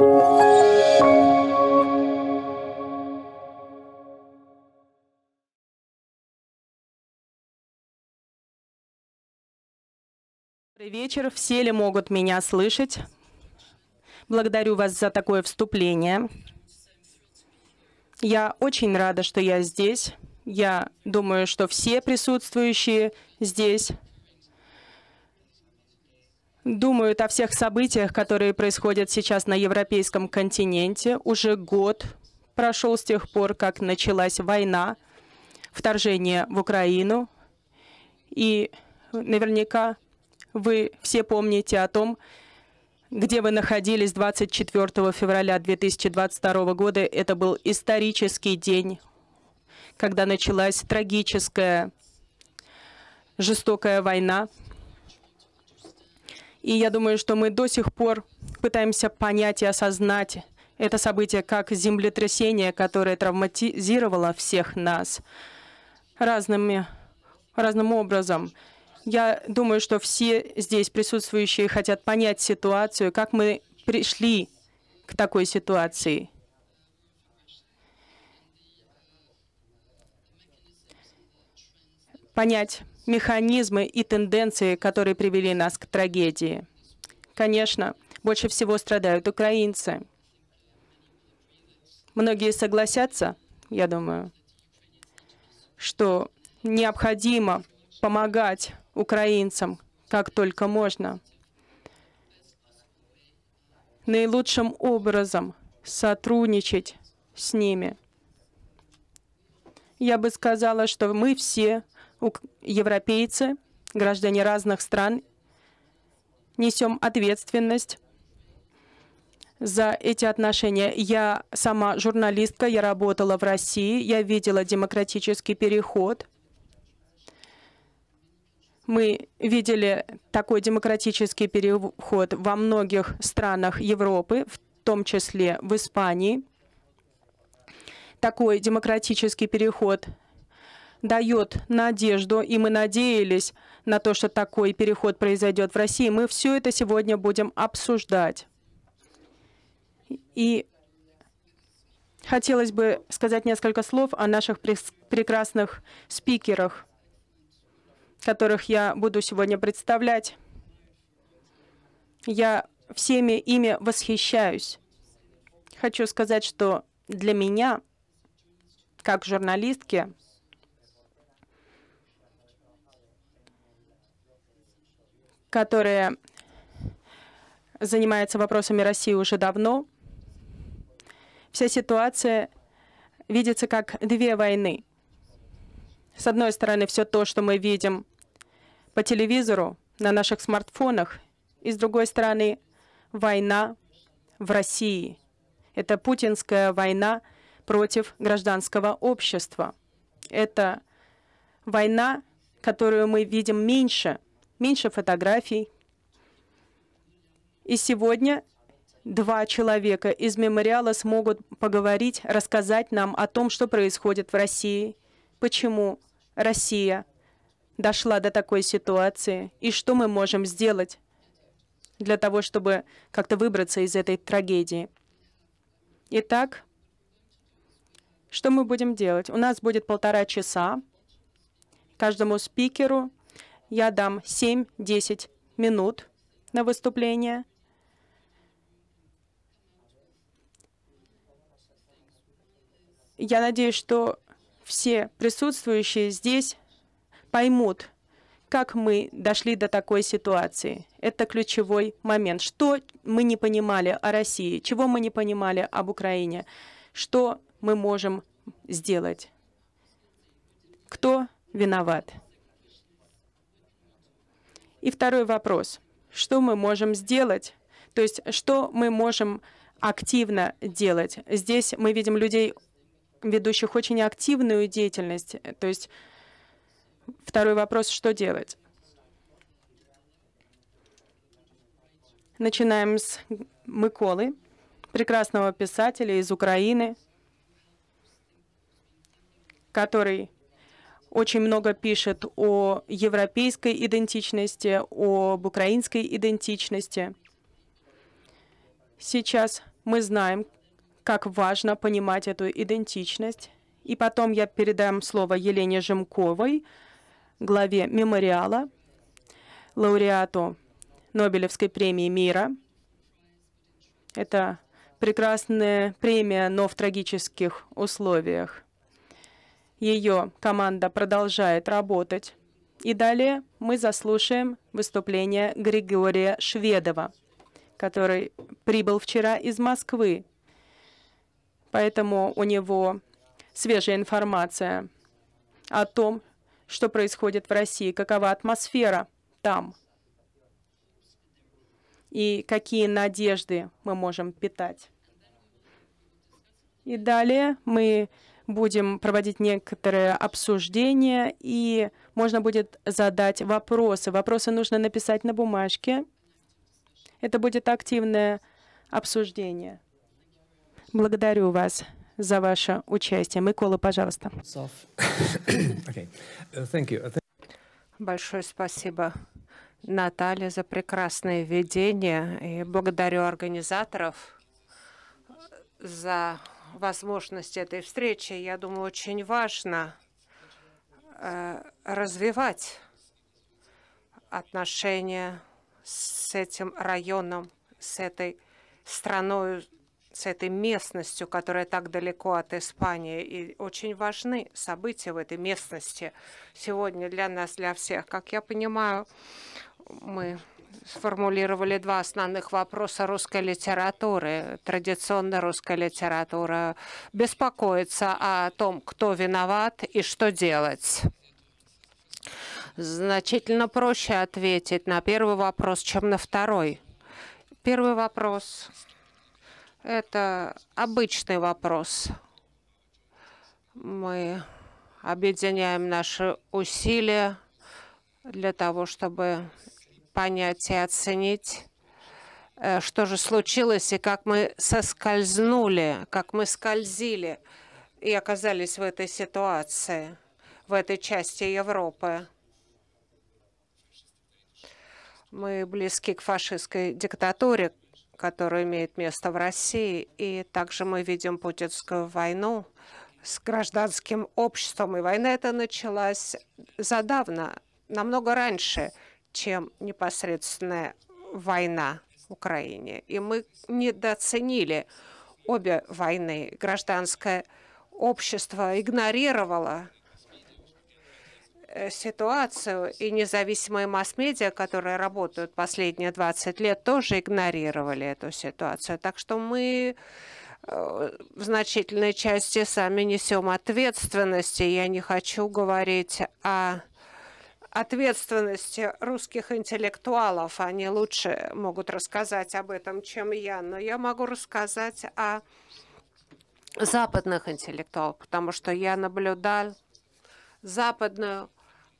Добрый вечер. Все ли могут меня слышать? Благодарю вас за такое вступление. Я очень рада, что я здесь. Я думаю, что все присутствующие здесь думают о всех событиях, которые происходят сейчас на европейском континенте. Уже год прошел с тех пор, как началась война, вторжение в Украину. И наверняка вы все помните о том, где вы находились 24 февраля 2022 года. Это был исторический день, когда началась трагическая жестокая война. И я думаю, что мы до сих пор пытаемся понять и осознать это событие как землетрясение, которое травматизировало всех нас разными, разным образом. Я думаю, что все здесь присутствующие хотят понять ситуацию, как мы пришли к такой ситуации. Понять механизмы и тенденции, которые привели нас к трагедии. Конечно, больше всего страдают украинцы. Многие согласятся, я думаю, что необходимо помогать украинцам как только можно. Наилучшим образом сотрудничать с ними. Я бы сказала, что мы все ну, европейцы, граждане разных стран, несем ответственность за эти отношения. Я сама журналистка, я работала в России, я видела демократический переход. Мы видели такой демократический переход во многих странах Европы, в том числе в Испании. Такой демократический переход дает надежду, и мы надеялись на то, что такой переход произойдет в России. Мы все это сегодня будем обсуждать. И хотелось бы сказать несколько слов о наших прекрасных спикерах, которых я буду сегодня представлять. Я всеми ими восхищаюсь. Хочу сказать, что для меня, как журналистки, которая занимается вопросами России уже давно, вся ситуация видится как две войны. С одной стороны, все то, что мы видим по телевизору, на наших смартфонах, и с другой стороны, война в России. Это путинская война против гражданского общества. Это война, которую мы видим меньше – меньше фотографий. И сегодня два человека из мемориала смогут поговорить, рассказать нам о том, что происходит в России, почему Россия дошла до такой ситуации и что мы можем сделать для того, чтобы как-то выбраться из этой трагедии. Итак, что мы будем делать? У нас будет полтора часа. Каждому спикеру я дам 7-10 минут на выступление. Я надеюсь, что все присутствующие здесь поймут, как мы дошли до такой ситуации. Это ключевой момент. Что мы не понимали о России, чего мы не понимали об Украине, что мы можем сделать. Кто виноват? И второй вопрос. Что мы можем сделать? То есть что мы можем активно делать? Здесь мы видим людей, ведущих очень активную деятельность. То есть второй вопрос, что делать? Начинаем с Миколы, прекрасного писателя из Украины, который очень много пишет о европейской идентичности, об украинской идентичности. Сейчас мы знаем, как важно понимать эту идентичность. И потом я передам слово Елене Жемковой, главе мемориала, лауреату Нобелевской премии мира. Это прекрасная премия, но в трагических условиях ее команда продолжает работать. И далее мы заслушаем выступление Григория Шведова, который прибыл вчера из Москвы. Поэтому у него свежая информация о том, что происходит в России, какова атмосфера там и какие надежды мы можем питать. И далее мы будем проводить некоторые обсуждения, и можно будет задать вопросы. Вопросы нужно написать на бумажке. Это будет активное обсуждение. Благодарю вас за ваше участие. Микола, пожалуйста. Э, э, Большое спасибо, Наталья, за прекрасное введение. И благодарю организаторов э, за возможность этой встречи. Я думаю, очень важно э, развивать отношения с этим районом, с этой страной, с этой местностью, которая так далеко от Испании. И очень важны события в этой местности сегодня для нас, для всех. Как я понимаю, мы сформулировали два основных вопроса русской литературы. традиционная русская литература беспокоится о том, кто виноват и что делать. Значительно проще ответить на первый вопрос, чем на второй. Первый вопрос – это обычный вопрос. Мы объединяем наши усилия для того, чтобы понять и оценить, э, что же случилось и как мы соскользнули, как мы скользили и оказались в этой ситуации, в этой части Европы. Мы близки к фашистской диктатуре, которая имеет место в России, и также мы видим путинскую войну с гражданским обществом. И война эта началась задавно, намного раньше, чем непосредственная война в Украине. И мы недооценили обе войны. Гражданское общество игнорировало э, ситуацию, и независимые масс-медиа, которые работают последние 20 лет, тоже игнорировали эту ситуацию. Так что мы э, в значительной части сами несем ответственности. Я не хочу говорить о ответственности русских интеллектуалов. Они лучше могут рассказать об этом, чем я, но я могу рассказать о западных интеллектуалов, потому что я наблюдал западную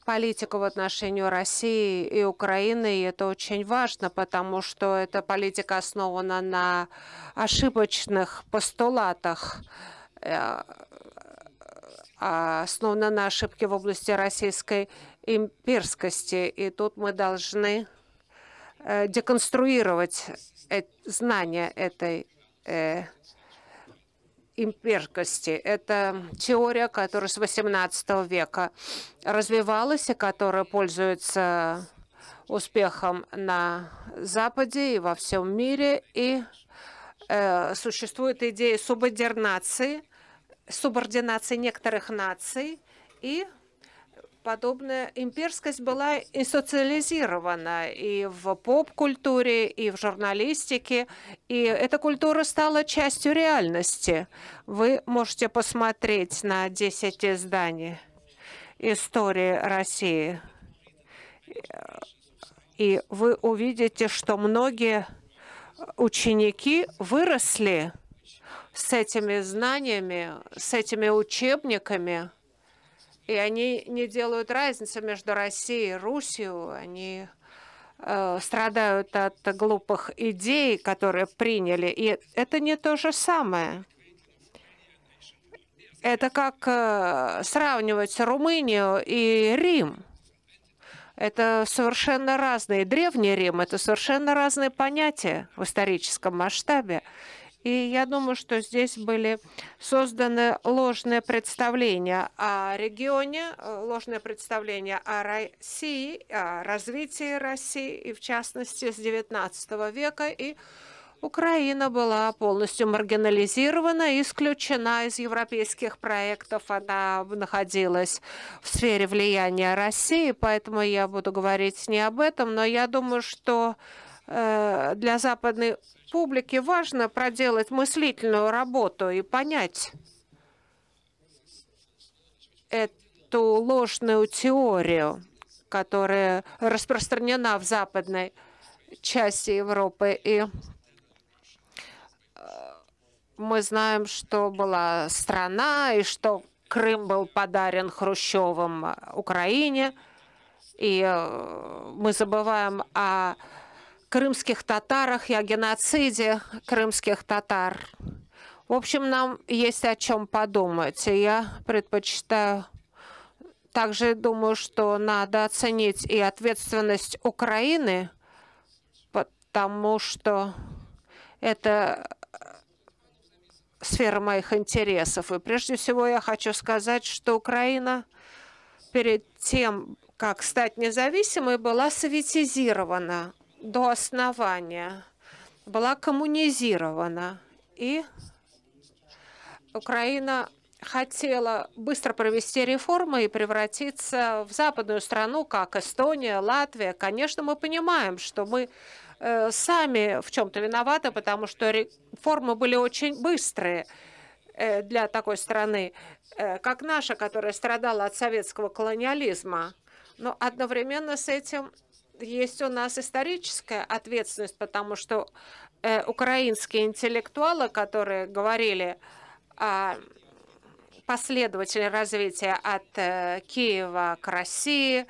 политику в отношении России и Украины, и это очень важно, потому что эта политика основана на ошибочных постулатах, э, а основана на ошибке в области российской имперскости. И тут мы должны э, деконструировать э, знания этой э, имперкости. Это теория, которая с XVIII века развивалась и которая пользуется успехом на Западе и во всем мире. И э, существует идея субординации, субординации некоторых наций и подобная имперскость была и социализирована и в поп-культуре, и в журналистике, и эта культура стала частью реальности. Вы можете посмотреть на 10 изданий истории России, и вы увидите, что многие ученики выросли с этими знаниями, с этими учебниками, и они не делают разницы между Россией и Русью. Они э, страдают от глупых идей, которые приняли. И это не то же самое. Это как э, сравнивать Румынию и Рим. Это совершенно разные. Древний Рим – это совершенно разные понятия в историческом масштабе. И я думаю, что здесь были созданы ложные представления о регионе, э, ложные представления о России, о развитии России, и в частности с XIX века. И Украина была полностью маргинализирована, исключена из европейских проектов. Она находилась в сфере влияния России, поэтому я буду говорить не об этом, но я думаю, что Э, для западной публики важно проделать мыслительную работу и понять эту ложную теорию, которая распространена в западной части Европы. И э, мы знаем, что была страна и что Крым был подарен Хрущевым Украине. И э, мы забываем о крымских татарах и о геноциде крымских татар. В общем, нам есть о чем подумать. я предпочитаю также думаю, что надо оценить и ответственность Украины, потому что это сфера моих интересов. И прежде всего я хочу сказать, что Украина перед тем, как стать независимой, была советизирована до основания, была коммунизирована, и Украина хотела быстро провести реформы и превратиться в западную страну, как Эстония, Латвия. Конечно, мы понимаем, что мы э, сами в чем-то виноваты, потому что реформы были очень быстрые э, для такой страны, э, как наша, которая страдала от советского колониализма. Но одновременно с этим есть у нас историческая ответственность, потому что э, украинские интеллектуалы, которые говорили о а, последователи развития от э, Киева к России,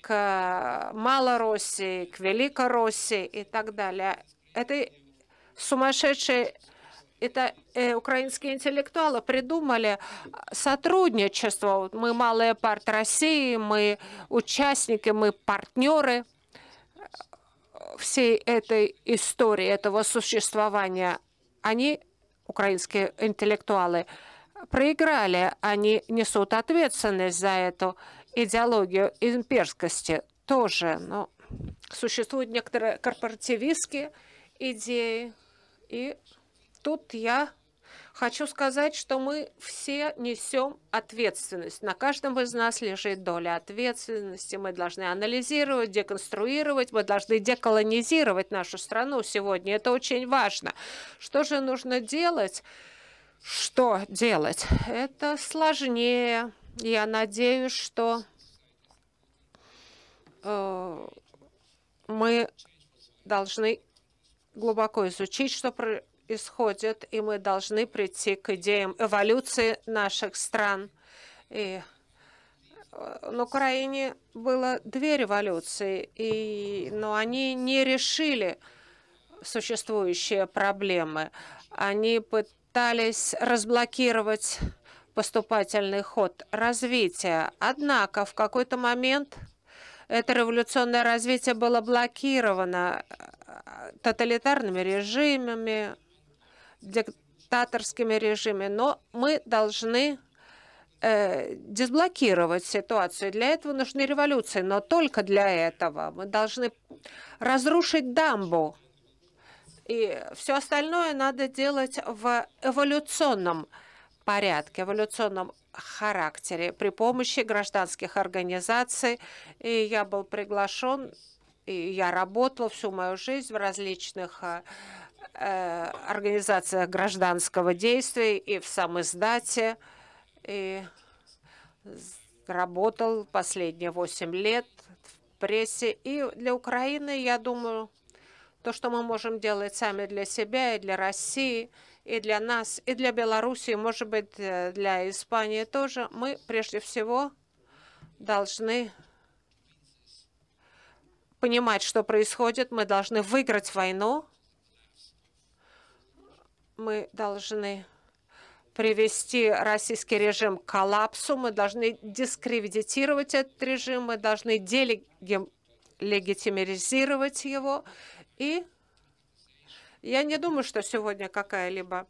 к Малороссии, к Великороссии и так далее. Это сумасшедшие это э, украинские интеллектуалы придумали а, сотрудничество. Мы малая партия России, мы участники, мы партнеры всей этой истории, этого существования. Они, украинские интеллектуалы, проиграли. Они несут ответственность за эту идеологию имперскости тоже. Но существуют некоторые корпоративистские идеи. И тут я Хочу сказать, что мы все несем ответственность. На каждом из нас лежит доля ответственности. Мы должны анализировать, деконструировать, мы должны деколонизировать нашу страну сегодня. Это очень важно. Что же нужно делать? Что делать? Это сложнее. Я надеюсь, что э, мы должны глубоко изучить, что исходит, и мы должны прийти к идеям эволюции наших стран. И э, на Украине было две революции, и, но они не решили существующие проблемы. Они пытались разблокировать поступательный ход развития. Однако в какой-то момент это революционное развитие было блокировано э, э, тоталитарными режимами, диктаторскими режимами, но мы должны э, дезблокировать ситуацию. Для этого нужны революции, но только для этого. Мы должны разрушить дамбу. И все остальное надо делать в эволюционном порядке, эволюционном характере при помощи гражданских организаций. И я был приглашен, и я работал всю мою жизнь в различных э, Э, организация гражданского действия и в сам И работал последние 8 лет в прессе. И для Украины, я думаю, то, что мы можем делать сами для себя и для России, и для нас, и для Белоруссии, может быть, э, для Испании тоже, мы прежде всего должны понимать, что происходит, мы должны выиграть войну, мы должны привести российский режим к коллапсу, мы должны дискредитировать этот режим, мы должны делегитимизировать его. И я не думаю, что сегодня какая-либо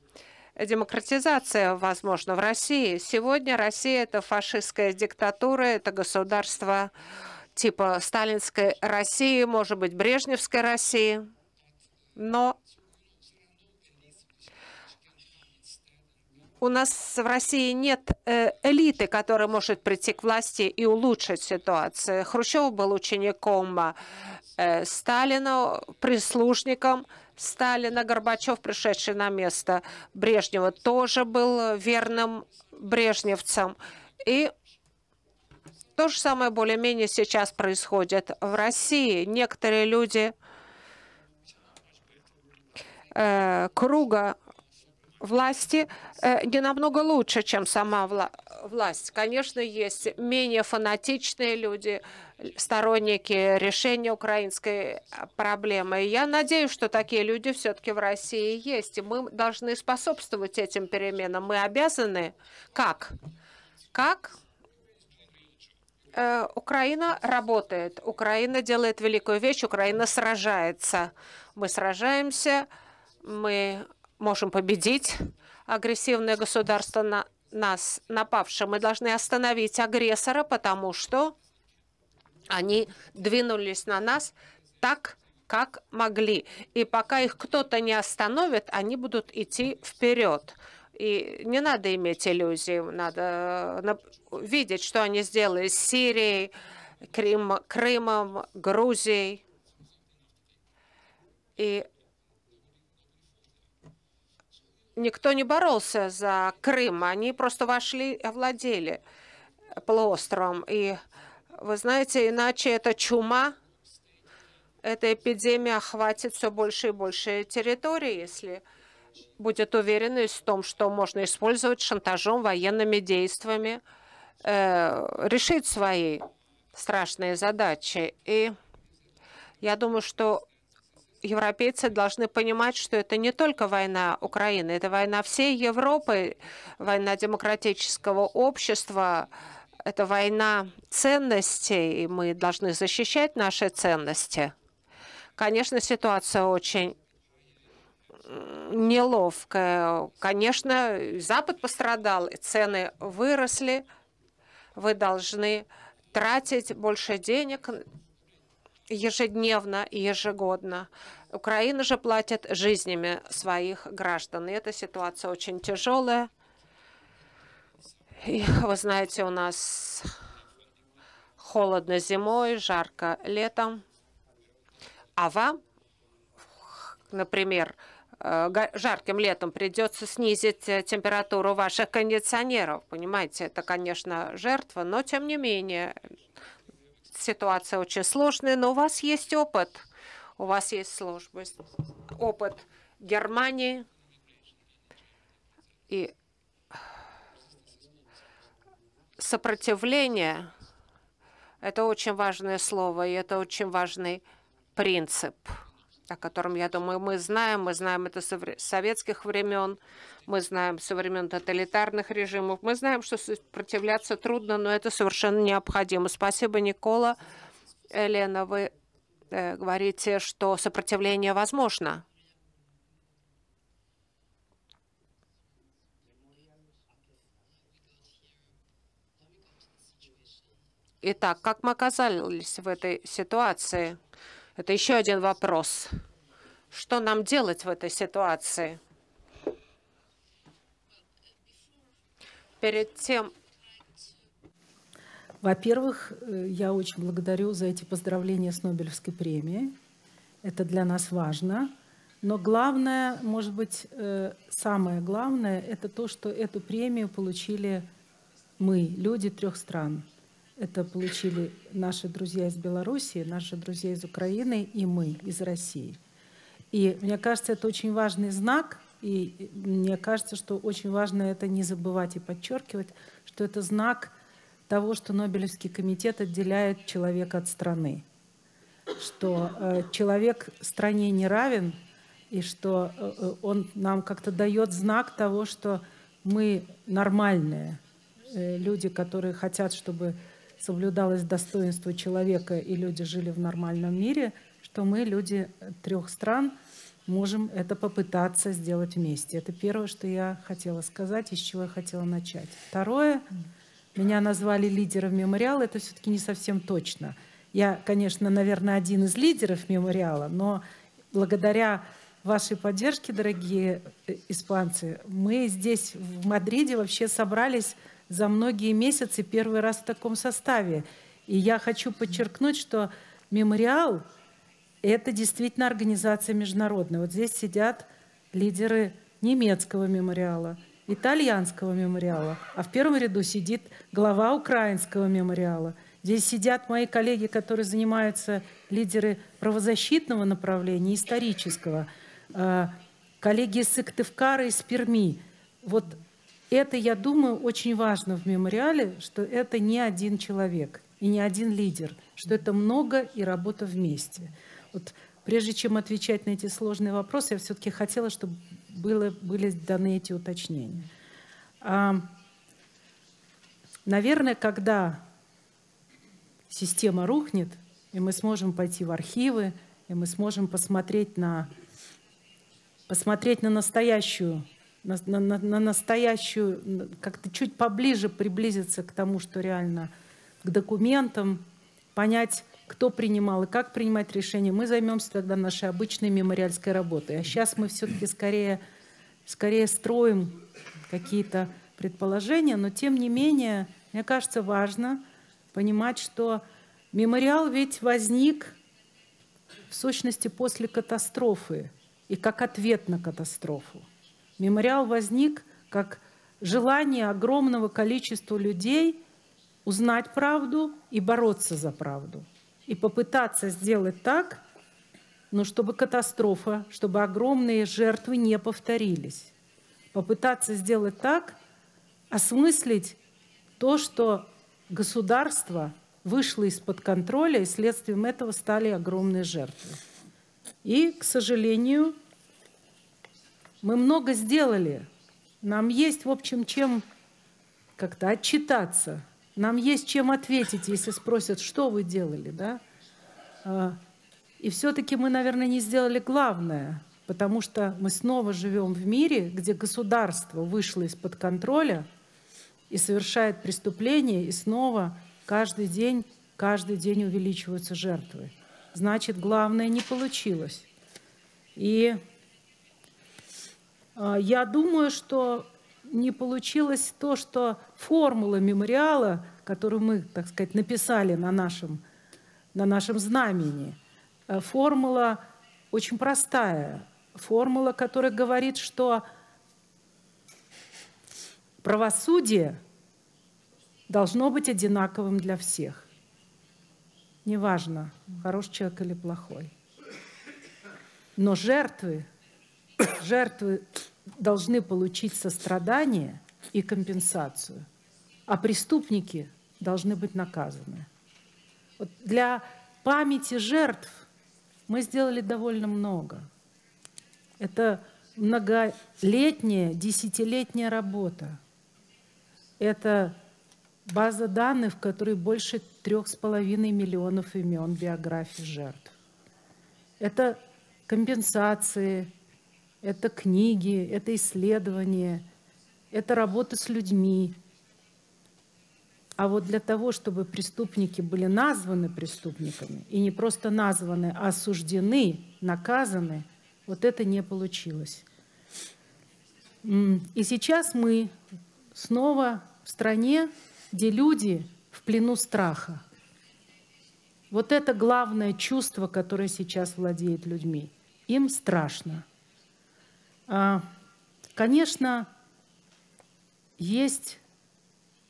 демократизация возможна в России. Сегодня Россия – это фашистская диктатура, это государство типа сталинской России, может быть, брежневской России. Но у нас в России нет э, элиты, которая может прийти к власти и улучшить ситуацию. Хрущев был учеником э, Сталина, прислужником Сталина. Горбачев, пришедший на место Брежнева, тоже был верным брежневцем. И то же самое более-менее сейчас происходит в России. Некоторые люди э, круга власти э, не намного лучше, чем сама вла власть. Конечно, есть менее фанатичные люди, сторонники решения украинской э, проблемы. Я надеюсь, что такие люди все-таки в России есть, и мы должны способствовать этим переменам. Мы обязаны. Как? Как? Э, Украина работает, Украина делает великую вещь, Украина сражается. Мы сражаемся, мы можем победить агрессивное государство на нас, напавшее. Мы должны остановить агрессора, потому что они двинулись на нас так, как могли. И пока их кто-то не остановит, они будут идти вперед. И не надо иметь иллюзии, надо э, видеть, что они сделали с Сирией, Крым, Крымом, Грузией. И никто не боролся за Крым, они просто вошли и овладели полуостровом. И вы знаете, иначе эта чума, эта эпидемия охватит все больше и больше территории, если будет уверенность в том, что можно использовать шантажом, военными действиями, э, решить свои страшные задачи. И я думаю, что европейцы должны понимать, что это не только война Украины, это война всей Европы, война демократического общества, это война ценностей, и мы должны защищать наши ценности. Конечно, ситуация очень неловкая. Конечно, Запад пострадал, и цены выросли. Вы должны тратить больше денег ежедневно и ежегодно. Украина же платит жизнями своих граждан. И эта ситуация очень тяжелая. И, вы знаете, у нас холодно зимой, жарко летом. А вам, например, э, жарким летом придется снизить э, температуру ваших кондиционеров. Понимаете, это, конечно, жертва, но тем не менее ситуация очень сложная, но у вас есть опыт. У вас есть службы, опыт Германии. И сопротивление – это очень важное слово, и это очень важный принцип о котором, я думаю, мы знаем. Мы знаем это с советских времен, мы знаем со времен тоталитарных режимов. Мы знаем, что сопротивляться трудно, но это совершенно необходимо. Спасибо, Никола. Елена, вы э, говорите, что сопротивление возможно. Итак, как мы оказались в этой ситуации? Это еще один вопрос. Что нам делать в этой ситуации? Перед тем... Во-первых, э, я очень благодарю за эти поздравления с Нобелевской премией. Это для нас важно. Но главное, может быть, э, самое главное, это то, что эту премию получили мы, люди трех стран – это получили наши друзья из Белоруссии, наши друзья из Украины и мы из России. И мне кажется, это очень важный знак, и мне кажется, что очень важно это не забывать и подчеркивать, что это знак того, что Нобелевский комитет отделяет человека от страны, что э, человек стране не равен, и что э, он нам как-то дает знак того, что мы нормальные э, люди, которые хотят, чтобы соблюдалось достоинство человека и люди жили в нормальном мире, что мы, люди трех стран, можем это попытаться сделать вместе. Это первое, что я хотела сказать, из чего я хотела начать. Второе, меня назвали лидером мемориала, это все-таки не совсем точно. Я, конечно, наверное, один из лидеров мемориала, но благодаря вашей поддержке, дорогие э, испанцы, мы здесь в Мадриде вообще собрались за многие месяцы первый раз в таком составе. И я хочу подчеркнуть, что мемориал – это действительно организация международная. Вот здесь сидят лидеры немецкого мемориала, итальянского мемориала, а в первом ряду сидит глава украинского мемориала. Здесь сидят мои коллеги, которые занимаются лидеры правозащитного направления, исторического, э, коллеги из Сыктывкара, из Перми. Вот это, я думаю, очень важно в мемориале, что это не один человек и не один лидер, что это много и работа вместе. Вот прежде чем отвечать на эти сложные вопросы, я все-таки хотела, чтобы было, были даны эти уточнения. А, наверное, когда система рухнет, и мы сможем пойти в архивы, и мы сможем посмотреть на, посмотреть на настоящую на, на, на настоящую, как-то чуть поближе приблизиться к тому, что реально к документам, понять, кто принимал и как принимать решения, мы займемся тогда нашей обычной мемориальской работой. А сейчас мы все-таки скорее, скорее строим какие-то предположения, но тем не менее, мне кажется, важно понимать, что мемориал ведь возник в сущности после катастрофы и как ответ на катастрофу. Мемориал возник как желание огромного количества людей узнать правду и бороться за правду. И попытаться сделать так, но ну, чтобы катастрофа, чтобы огромные жертвы не повторились. Попытаться сделать так, осмыслить то, что государство вышло из-под контроля, и следствием этого стали огромные жертвы. И, к сожалению, мы много сделали. Нам есть, в общем, чем как-то отчитаться. Нам есть чем ответить, если спросят, что вы делали, да? А, и все-таки мы, наверное, не сделали главное, потому что мы снова живем в мире, где государство вышло из-под контроля и совершает преступления, и снова каждый день, каждый день увеличиваются жертвы. Значит, главное не получилось. И а, я думаю, что не получилось то, что формула мемориала, которую мы, так сказать, написали на нашем, на нашем знамени, э, формула очень простая, формула, которая говорит, что правосудие должно быть одинаковым для всех. Неважно, хороший человек или плохой. Но жертвы жертвы должны получить сострадание и компенсацию, а преступники должны быть наказаны. Вот для памяти жертв мы сделали довольно много. Это многолетняя, десятилетняя работа. Это база данных, в которой больше трех с половиной миллионов имен биографий жертв. Это компенсации, это книги, это исследования, это работа с людьми. А вот для того, чтобы преступники были названы преступниками, и не просто названы, а осуждены, наказаны, вот это не получилось. И сейчас мы снова в стране, где люди в плену страха. Вот это главное чувство, которое сейчас владеет людьми. Им страшно. А, конечно, есть,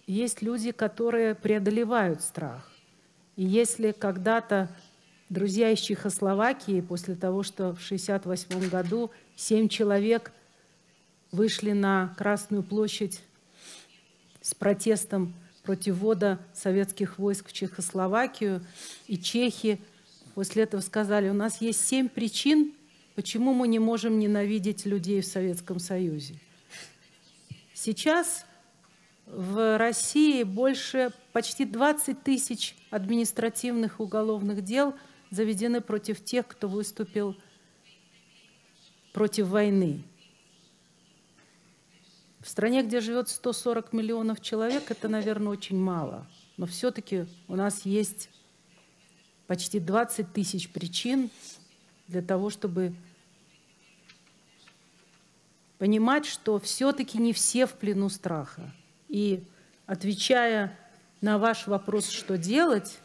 есть люди, которые преодолевают страх. И если когда-то друзья из Чехословакии, после того, что в 1968 году семь человек вышли на Красную площадь с протестом против ввода советских войск в Чехословакию, и чехи после этого сказали, у нас есть семь причин, Почему мы не можем ненавидеть людей в Советском Союзе? Сейчас в России больше почти 20 тысяч административных уголовных дел заведены против тех, кто выступил против войны. В стране, где живет 140 миллионов человек, это, наверное, очень мало. Но все-таки у нас есть почти 20 тысяч причин для того, чтобы понимать, что все-таки не все в плену страха. И отвечая на ваш вопрос, что делать,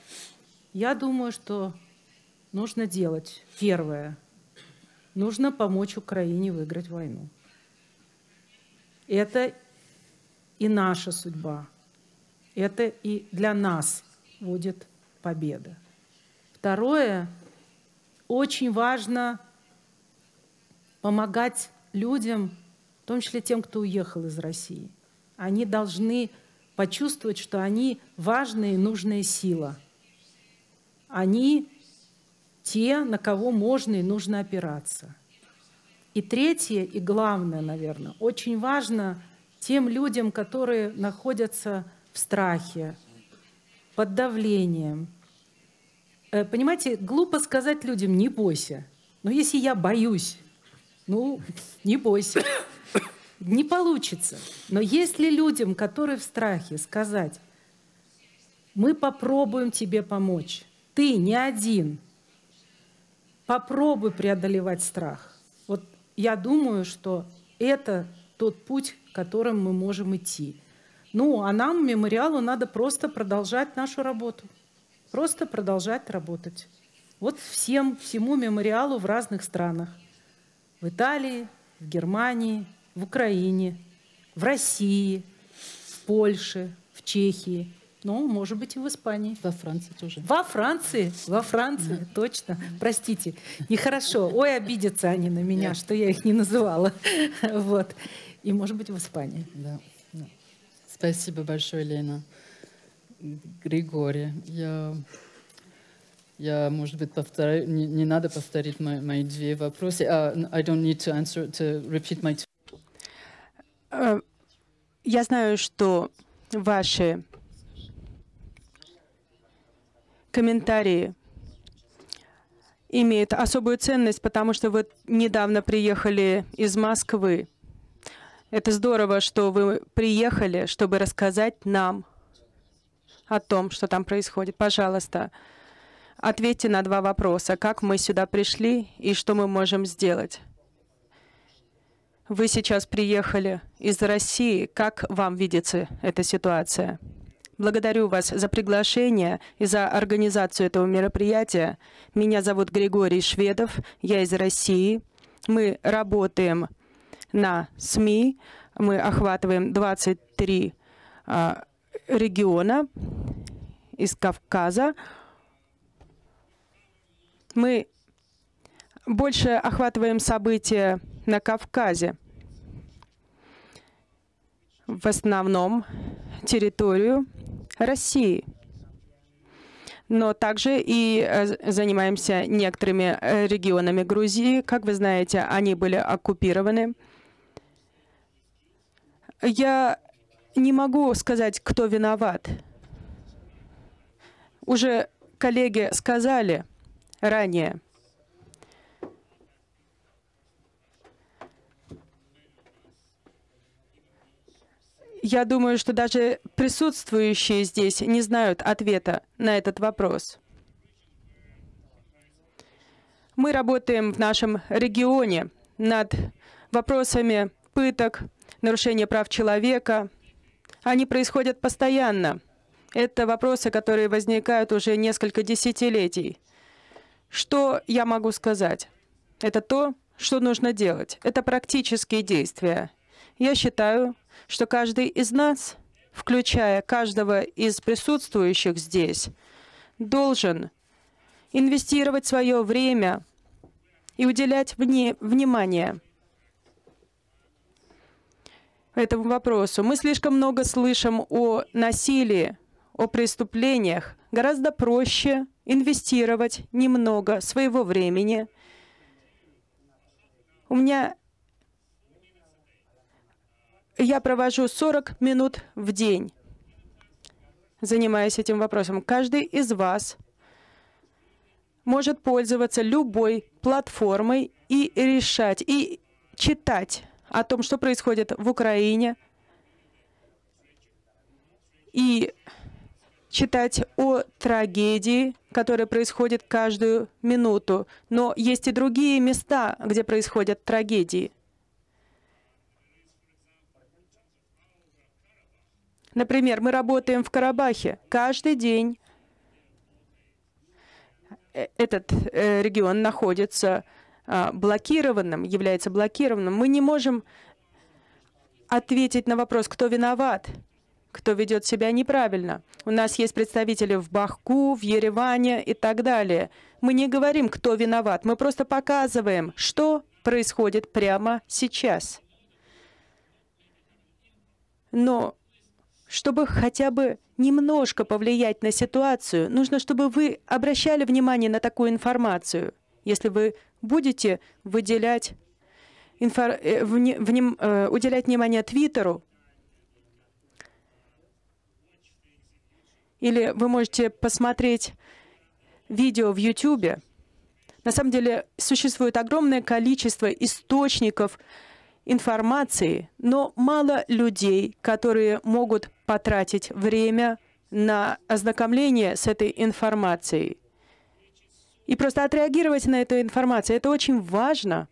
я думаю, что нужно делать. Первое. Нужно помочь Украине выиграть войну. Это и наша судьба. Это и для нас будет победа. Второе. Очень важно помогать людям в том числе тем, кто уехал из России. Они должны почувствовать, что они важная и нужная сила. Они те, на кого можно и нужно опираться. И третье, и главное, наверное, очень важно тем людям, которые находятся в страхе, под давлением. Э, понимаете, глупо сказать людям «не бойся». Но если я боюсь, ну, не бойся не получится. Но если людям, которые в страхе, сказать, мы попробуем тебе помочь, ты не один, попробуй преодолевать страх. Вот я думаю, что это тот путь, которым мы можем идти. Ну, а нам, мемориалу, надо просто продолжать нашу работу. Просто продолжать работать. Вот всем, всему мемориалу в разных странах. В Италии, в Германии, в Украине, в России, в Польше, в Чехии, ну, может быть, и в Испании. Во Франции тоже. Во Франции, во Франции, да. точно. Простите, нехорошо. Ой, обидятся они на меня, да. что я их не называла. Вот. И, может быть, в Испании. Да. да. Спасибо большое, Лена. Григорий, я, я, может быть, повторяю, не, не надо повторить мои, мои две вопросы. Uh, I don't need to answer, to repeat my two Э, я знаю, что ваши комментарии имеют особую ценность, потому что вы недавно приехали из Москвы. Это здорово, что вы приехали, чтобы рассказать нам о том, что там происходит. Пожалуйста, ответьте на два вопроса. Как мы сюда пришли и что мы можем сделать? Вы сейчас приехали из России. Как вам видится эта ситуация? Благодарю вас за приглашение и за организацию этого мероприятия. Меня зовут Григорий Шведов, я из России. Мы работаем на СМИ, мы охватываем 23 а, региона из Кавказа. Мы больше охватываем события на Кавказе. В основном территорию России. Но также и э, занимаемся некоторыми э, регионами Грузии. Как вы знаете, они были оккупированы. Я не могу сказать, кто виноват. Уже коллеги сказали ранее – Я думаю, что даже присутствующие здесь не знают ответа на этот вопрос. Мы работаем в нашем регионе над вопросами пыток, нарушения прав человека. Они происходят постоянно. Это вопросы, которые возникают уже несколько десятилетий. Что я могу сказать? Это то, что нужно делать. Это практические действия. Я считаю, что каждый из нас, включая каждого из присутствующих здесь, должен инвестировать свое время и уделять вне, внимание этому вопросу. Мы слишком много слышим о насилии, о преступлениях. Гораздо проще инвестировать немного своего времени. У меня я провожу 40 минут в день, занимаясь этим вопросом. Каждый из вас может пользоваться любой платформой и решать, и читать о том, что происходит в Украине, и читать о трагедии, которая происходит каждую минуту. Но есть и другие места, где происходят трагедии – Например, мы работаем в Карабахе каждый день. Э, этот э, регион находится а, блокированным, является блокированным. Мы не можем ответить на вопрос, кто виноват, кто ведет себя неправильно. У нас есть представители в Бахку, в Ереване и так далее. Мы не говорим, кто виноват, мы просто показываем, что происходит прямо сейчас. Но чтобы хотя бы немножко повлиять на ситуацию, нужно, чтобы вы обращали внимание на такую информацию. Если вы будете выделять инфор... Э, вне... вним... Э, уделять внимание Твиттеру, или вы можете посмотреть видео в Ютубе, На самом деле существует огромное количество источников информации, но мало людей, которые могут потратить время на ознакомление с этой информацией и просто отреагировать на эту информацию. Это очень важно.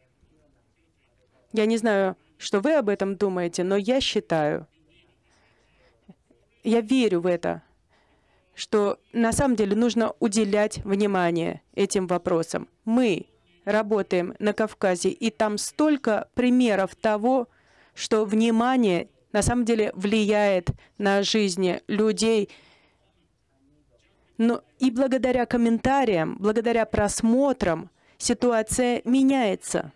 Я не знаю, что вы об этом думаете, но я считаю, я верю в это, что на самом деле нужно уделять внимание этим вопросам. Мы работаем на Кавказе, и там столько примеров того, что внимание на самом деле влияет на жизни людей. Но и благодаря комментариям, благодаря просмотрам ситуация меняется.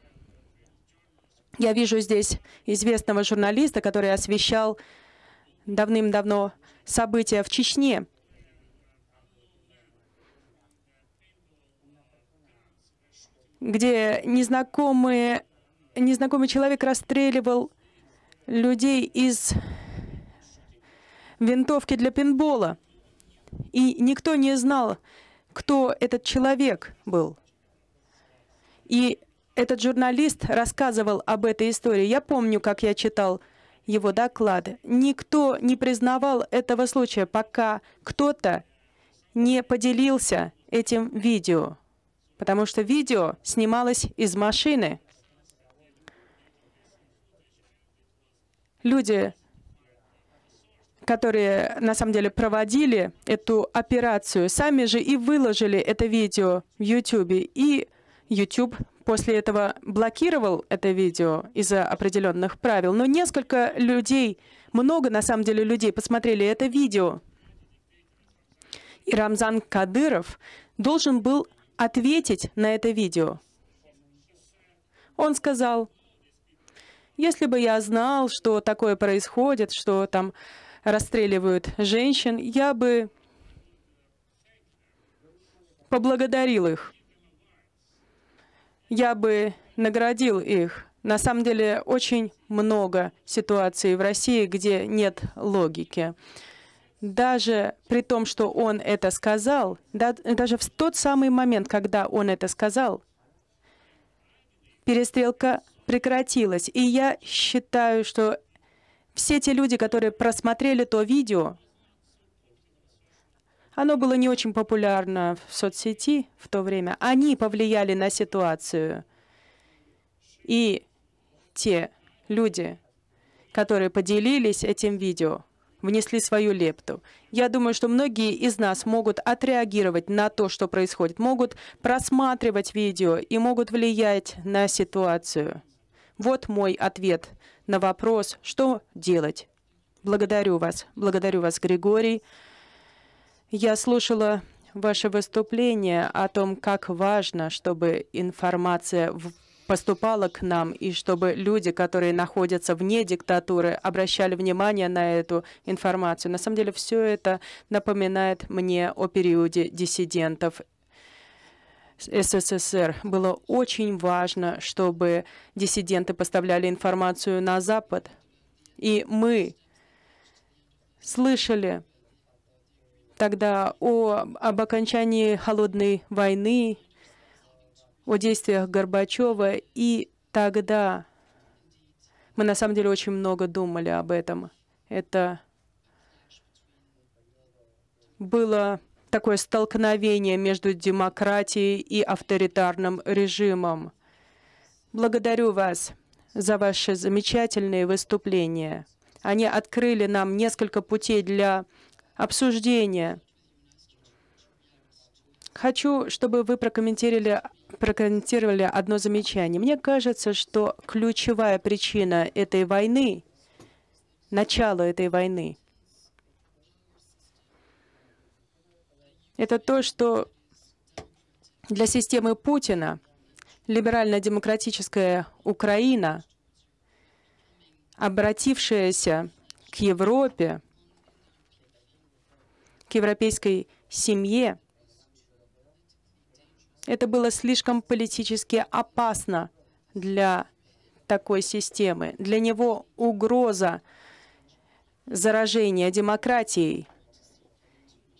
Я вижу здесь известного журналиста, который освещал давным-давно события в Чечне. где незнакомые, незнакомый человек расстреливал людей из винтовки для пинбола. И никто не знал, кто этот человек был. И этот журналист рассказывал об этой истории. Я помню, как я читал его доклад. Никто не признавал этого случая, пока кто-то не поделился этим видео, потому что видео снималось из машины. люди, которые на самом деле проводили эту операцию, сами же и выложили это видео в YouTube. И YouTube после этого блокировал это видео из-за определенных правил. Но несколько людей, много на самом деле людей посмотрели это видео. И Рамзан Кадыров должен был ответить на это видео. Он сказал, если бы я знал, что такое происходит, что там расстреливают женщин, я бы поблагодарил их. Я бы наградил их. На самом деле очень много ситуаций в России, где нет логики. Даже при том, что он это сказал, да, даже в тот самый момент, когда он это сказал, перестрелка прекратилось. И я считаю, что все те люди, которые просмотрели то видео, оно было не очень популярно в соцсети в то время, они повлияли на ситуацию. И те люди, которые поделились этим видео, внесли свою лепту. Я думаю, что многие из нас могут отреагировать на то, что происходит, могут просматривать видео и могут влиять на ситуацию. Вот мой ответ на вопрос, что делать. Благодарю вас. Благодарю вас, Григорий. Я слушала ваше выступление о том, как важно, чтобы информация поступала к нам, и чтобы люди, которые находятся вне диктатуры, обращали внимание на эту информацию. На самом деле все это напоминает мне о периоде диссидентов СССР было очень важно, чтобы диссиденты поставляли информацию на Запад. И мы слышали тогда о, об окончании холодной войны, о действиях Горбачева, и тогда мы на самом деле очень много думали об этом. Это было такое столкновение между демократией и авторитарным режимом. Благодарю вас за ваши замечательные выступления. Они открыли нам несколько путей для обсуждения. Хочу, чтобы вы прокомментировали, прокомментировали одно замечание. Мне кажется, что ключевая причина этой войны, начало этой войны – Это то, что для системы Путина либерально-демократическая Украина, обратившаяся к Европе, к европейской семье, это было слишком политически опасно для такой системы. Для него угроза заражения демократией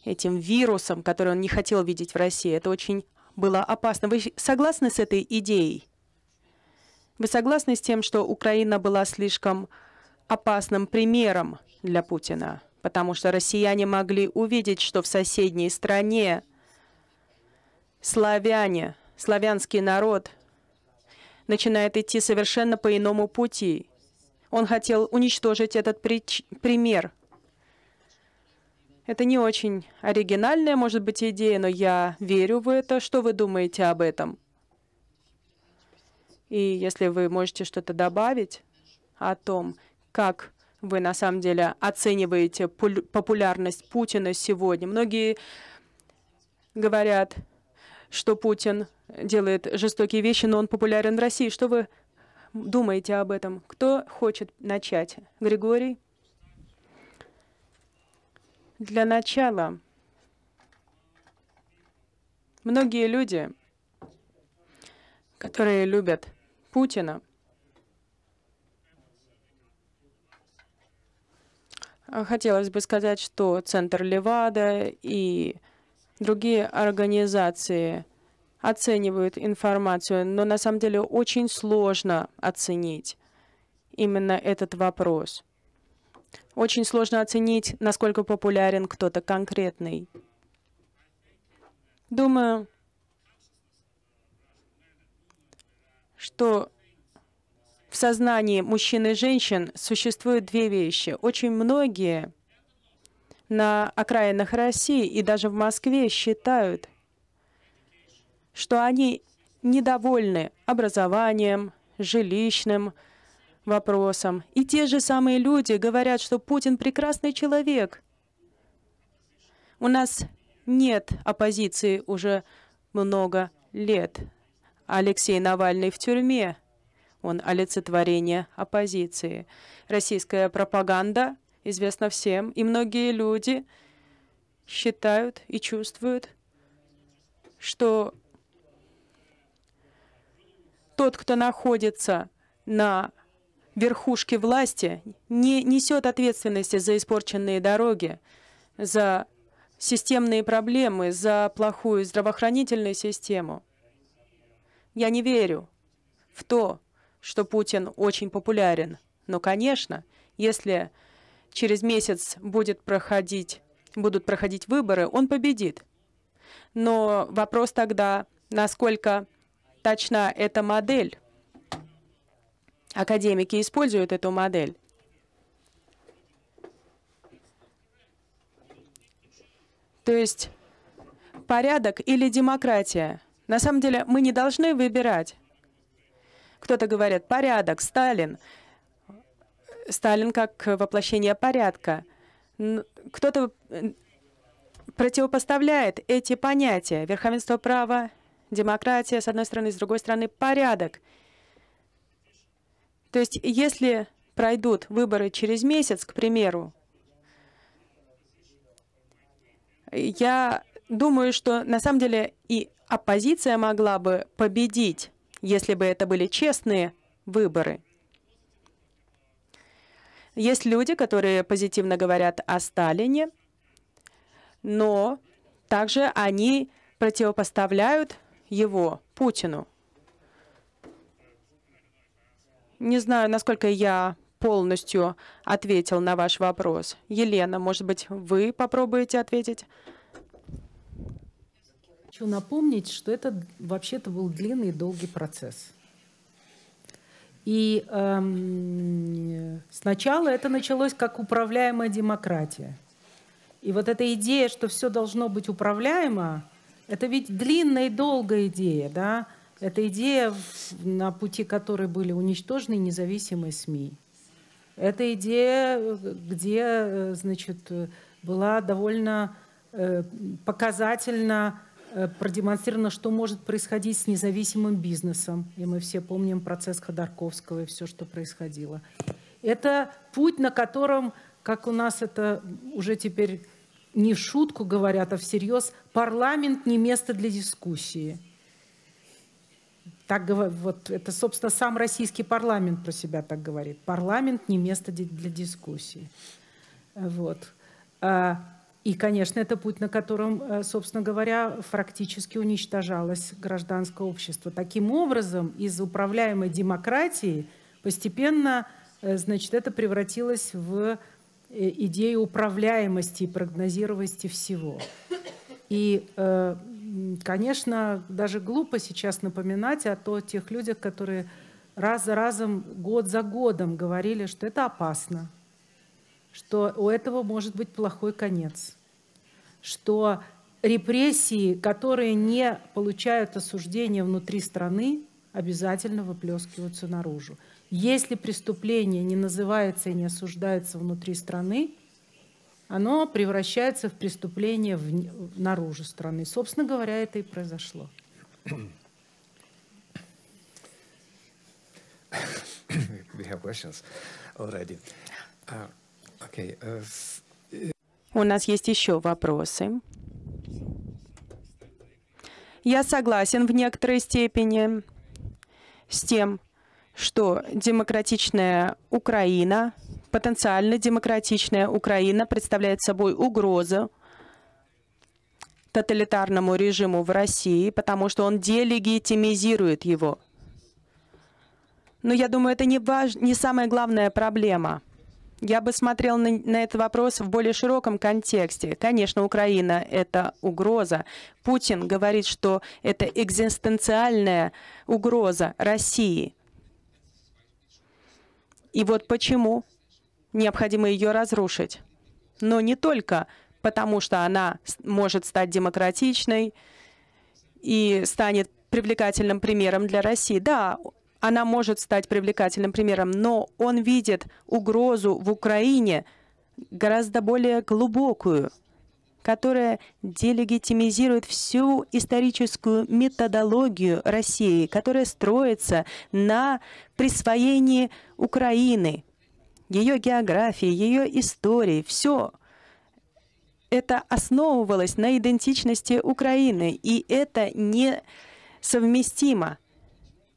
этим вирусом, который он не хотел видеть в России. Это очень было опасно. Вы согласны с этой идеей? Вы согласны с тем, что Украина была слишком опасным примером для Путина? Потому что россияне могли увидеть, что в соседней стране славяне, славянский народ начинает идти совершенно по иному пути. Он хотел уничтожить этот пример – это не очень оригинальная, может быть, идея, но я верю в это. Что вы думаете об этом? И если вы можете что-то добавить о том, как вы на самом деле оцениваете популярность Путина сегодня. Многие говорят, что Путин делает жестокие вещи, но он популярен в России. Что вы думаете об этом? Кто хочет начать? Григорий? Для начала, многие люди, которые любят Путина, хотелось бы сказать, что Центр Левада и другие организации оценивают информацию, но на самом деле очень сложно оценить именно этот вопрос – очень сложно оценить, насколько популярен кто-то конкретный. Думаю, что в сознании мужчин и женщин существуют две вещи. Очень многие на окраинах России и даже в Москве считают, что они недовольны образованием, жилищным, вопросам. И те же самые люди говорят, что Путин прекрасный человек. У нас нет оппозиции уже много лет. Алексей Навальный в тюрьме. Он олицетворение оппозиции. Российская пропаганда известна всем, и многие люди считают и чувствуют, что тот, кто находится на верхушки власти не несет ответственности за испорченные дороги, за системные проблемы, за плохую здравоохранительную систему. Я не верю в то, что Путин очень популярен. Но, конечно, если через месяц будет проходить, будут проходить выборы, он победит. Но вопрос тогда, насколько точна эта модель, Академики используют эту модель. То есть порядок или демократия. На самом деле мы не должны выбирать. Кто-то говорит, порядок, Сталин. Сталин как воплощение порядка. Кто-то противопоставляет эти понятия. Верховенство права, демократия, с одной стороны, с другой стороны, порядок. То есть если пройдут выборы через месяц, к примеру, я думаю, что на самом деле и оппозиция могла бы победить, если бы это были честные выборы. Есть люди, которые позитивно говорят о Сталине, но также они противопоставляют его Путину. Не знаю, насколько я полностью ответил на ваш вопрос. Елена, может быть, вы попробуете ответить? Хочу напомнить, что это вообще-то был длинный и долгий процесс. И эм, сначала это началось как управляемая демократия. И вот эта идея, что все должно быть управляемо, это ведь длинная и долгая идея, да? Это идея, на пути которой были уничтожены независимые СМИ. Это идея, где э, значит, была довольно э, показательно э, продемонстрировано, что может происходить с независимым бизнесом. И мы все помним процесс Ходорковского и все, что происходило. Это путь, на котором, как у нас это уже теперь не в шутку говорят, а всерьез, парламент не место для дискуссии так вот это, собственно, сам российский парламент про себя так говорит. Парламент не место для дискуссии. Вот. А, и, конечно, это путь, на котором, э, собственно говоря, фактически уничтожалось гражданское общество. Таким образом, из управляемой демократии постепенно, э, значит, это превратилось в э, идею управляемости и прогнозируемости всего. И конечно, даже глупо сейчас напоминать о то, тех людях, которые раз за разом, год за годом говорили, что это опасно, что у этого может быть плохой конец, что репрессии, которые не получают осуждения внутри страны, обязательно выплескиваются наружу. Если преступление не называется и не осуждается внутри страны, оно превращается в преступление в, наружу страны. Собственно говоря, это и произошло. А, э, э. У нас есть еще вопросы. Я согласен в некоторой степени с тем, что демократичная Украина – Потенциально демократичная Украина представляет собой угрозу тоталитарному режиму в России, потому что он делегитимизирует его. Но я думаю, это не, важ... не самая главная проблема. Я бы смотрел на, на этот вопрос в более широком контексте. Конечно, Украина – это угроза. Путин говорит, что это экзистенциальная угроза России. И вот почему Необходимо ее разрушить. Но не только потому, что она может стать демократичной и станет привлекательным примером для России. Да, она может стать привлекательным примером, но он видит угрозу в Украине гораздо более глубокую, которая делегитимизирует всю историческую методологию России, которая строится на присвоении Украины ее географии, ее истории, все это основывалось на идентичности Украины, и это несовместимо.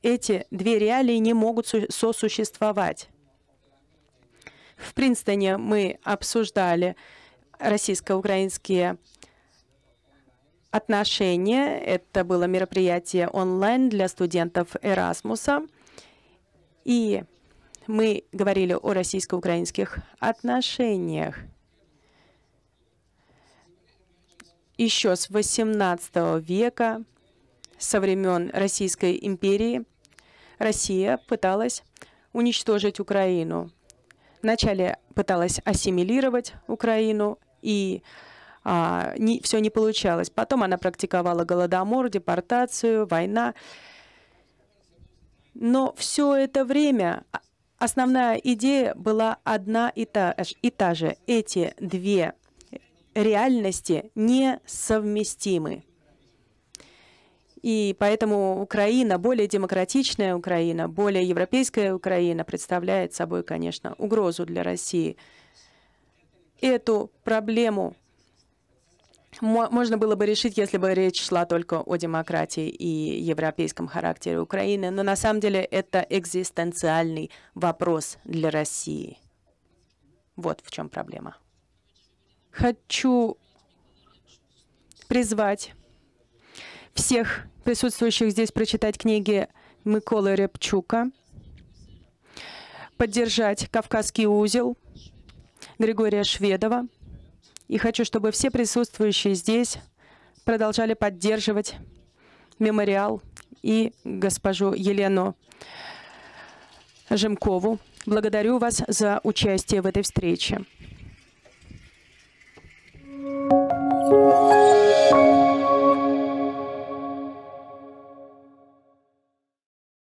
Эти две реалии не могут сосуществовать. В Принстоне мы обсуждали российско-украинские отношения. Это было мероприятие онлайн для студентов Эрасмуса. И мы говорили о российско-украинских отношениях еще с XVIII века, со времен Российской империи, Россия пыталась уничтожить Украину. Вначале пыталась ассимилировать Украину, и а, не, все не получалось. Потом она практиковала голодомор, депортацию, война. Но все это время Основная идея была одна и та, и та же. Эти две реальности несовместимы. И поэтому Украина, более демократичная Украина, более европейская Украина представляет собой, конечно, угрозу для России. Эту проблему можно было бы решить, если бы речь шла только о демократии и европейском характере Украины, но на самом деле это экзистенциальный вопрос для России. Вот в чем проблема. Хочу призвать всех присутствующих здесь прочитать книги Миколы Репчука, поддержать «Кавказский узел» Григория Шведова, и хочу, чтобы все присутствующие здесь продолжали поддерживать мемориал и госпожу Елену Жемкову. Благодарю вас за участие в этой встрече. Thank you.